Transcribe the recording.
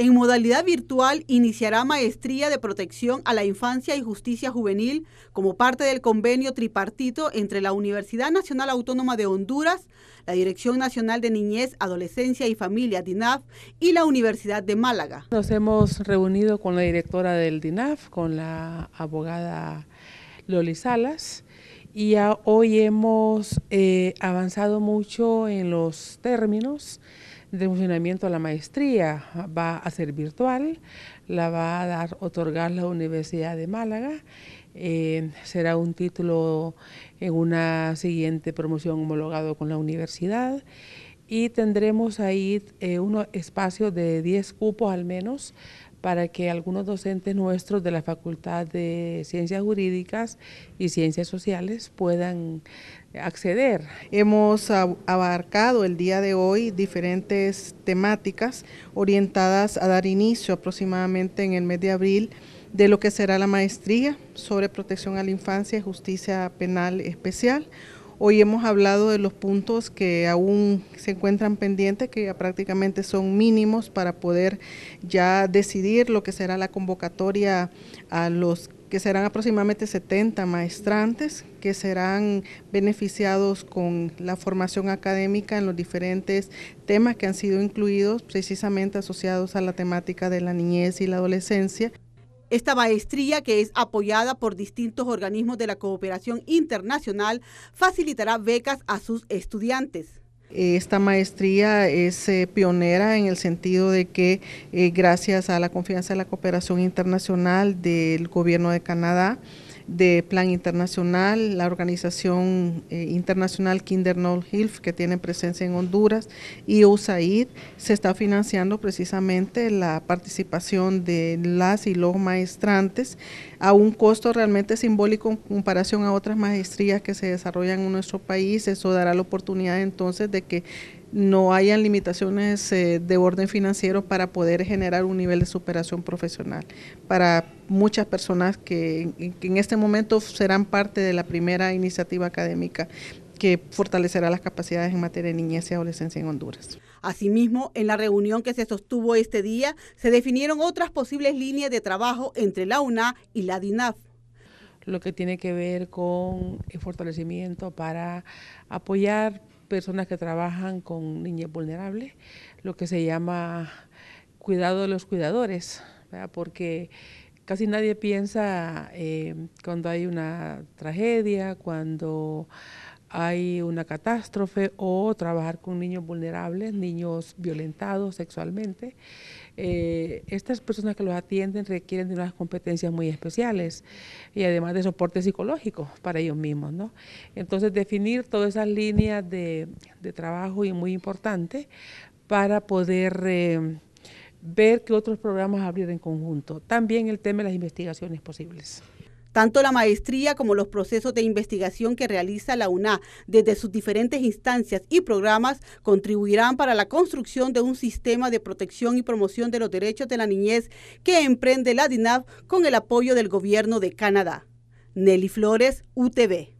En modalidad virtual iniciará maestría de protección a la infancia y justicia juvenil como parte del convenio tripartito entre la Universidad Nacional Autónoma de Honduras, la Dirección Nacional de Niñez, Adolescencia y Familia, DINAF, y la Universidad de Málaga. Nos hemos reunido con la directora del DINAF, con la abogada Loli Salas, y hoy hemos eh, avanzado mucho en los términos de funcionamiento de la maestría. Va a ser virtual, la va a dar, otorgar la Universidad de Málaga. Eh, será un título en una siguiente promoción homologado con la universidad y tendremos ahí eh, unos de 10 cupos al menos para que algunos docentes nuestros de la Facultad de Ciencias Jurídicas y Ciencias Sociales puedan acceder. Hemos abarcado el día de hoy diferentes temáticas orientadas a dar inicio aproximadamente en el mes de abril de lo que será la maestría sobre protección a la infancia y justicia penal especial Hoy hemos hablado de los puntos que aún se encuentran pendientes, que ya prácticamente son mínimos para poder ya decidir lo que será la convocatoria a los que serán aproximadamente 70 maestrantes que serán beneficiados con la formación académica en los diferentes temas que han sido incluidos precisamente asociados a la temática de la niñez y la adolescencia esta maestría, que es apoyada por distintos organismos de la cooperación internacional, facilitará becas a sus estudiantes. Esta maestría es eh, pionera en el sentido de que eh, gracias a la confianza de la cooperación internacional del gobierno de Canadá, de Plan Internacional, la organización eh, internacional Kinder No Health, que tiene presencia en Honduras, y USAID, se está financiando precisamente la participación de las y los maestrantes a un costo realmente simbólico en comparación a otras maestrías que se desarrollan en nuestro país. Eso dará la oportunidad entonces de que no hayan limitaciones eh, de orden financiero para poder generar un nivel de superación profesional para muchas personas que, que en este momento serán parte de la primera iniciativa académica que fortalecerá las capacidades en materia de niñez y adolescencia en Honduras. Asimismo, en la reunión que se sostuvo este día, se definieron otras posibles líneas de trabajo entre la UNA y la DINAF lo que tiene que ver con el fortalecimiento para apoyar personas que trabajan con niñas vulnerables, lo que se llama cuidado de los cuidadores, porque casi nadie piensa eh, cuando hay una tragedia, cuando hay una catástrofe o trabajar con niños vulnerables, niños violentados sexualmente. Eh, estas personas que los atienden requieren de unas competencias muy especiales y además de soporte psicológico para ellos mismos. ¿no? Entonces definir todas esas líneas de, trabajo es muy importante para poder... Eh, ver qué otros programas abrir en conjunto. También el tema de las investigaciones posibles. Tanto la maestría como los procesos de investigación que realiza la UNA desde sus diferentes instancias y programas contribuirán para la construcción de un sistema de protección y promoción de los derechos de la niñez que emprende la DINAF con el apoyo del gobierno de Canadá. Nelly Flores, UTV.